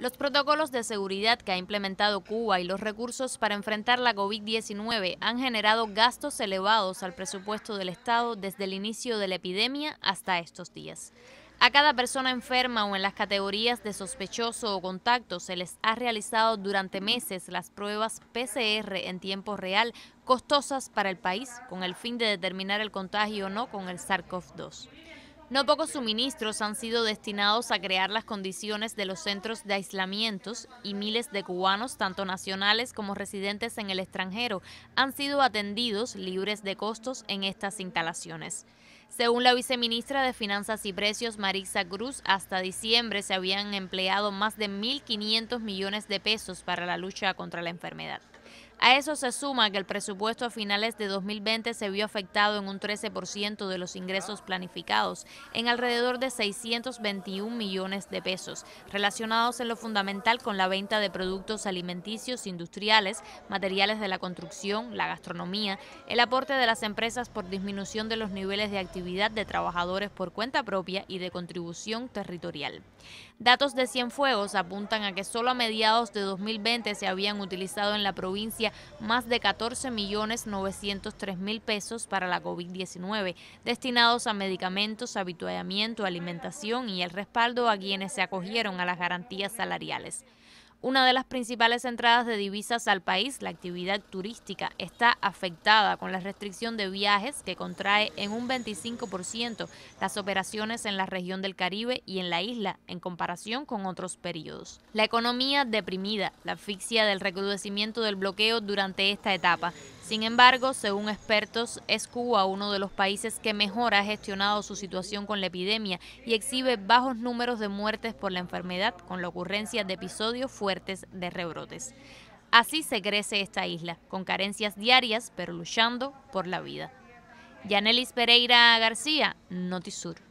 Los protocolos de seguridad que ha implementado Cuba y los recursos para enfrentar la COVID-19 han generado gastos elevados al presupuesto del Estado desde el inicio de la epidemia hasta estos días. A cada persona enferma o en las categorías de sospechoso o contacto se les ha realizado durante meses las pruebas PCR en tiempo real costosas para el país con el fin de determinar el contagio o no con el SARS-CoV-2. No pocos suministros han sido destinados a crear las condiciones de los centros de aislamientos y miles de cubanos, tanto nacionales como residentes en el extranjero, han sido atendidos libres de costos en estas instalaciones. Según la viceministra de Finanzas y Precios, Marisa Cruz, hasta diciembre se habían empleado más de 1.500 millones de pesos para la lucha contra la enfermedad. A eso se suma que el presupuesto a finales de 2020 se vio afectado en un 13% de los ingresos planificados, en alrededor de 621 millones de pesos, relacionados en lo fundamental con la venta de productos alimenticios industriales, materiales de la construcción, la gastronomía, el aporte de las empresas por disminución de los niveles de actividad de trabajadores por cuenta propia y de contribución territorial. Datos de Cienfuegos apuntan a que solo a mediados de 2020 se habían utilizado en la provincia más de 14.903.000 pesos para la COVID-19, destinados a medicamentos, habituallamiento, alimentación y el respaldo a quienes se acogieron a las garantías salariales una de las principales entradas de divisas al país, la actividad turística, está afectada con la restricción de viajes que contrae en un 25% las operaciones en la región del Caribe y en la isla en comparación con otros periodos. La economía deprimida, la asfixia del recrudecimiento del bloqueo durante esta etapa, sin embargo, según expertos, es Cuba uno de los países que mejor ha gestionado su situación con la epidemia y exhibe bajos números de muertes por la enfermedad, con la ocurrencia de episodios fuertes de rebrotes. Así se crece esta isla, con carencias diarias, pero luchando por la vida. Yanelis Pereira García, Notisur.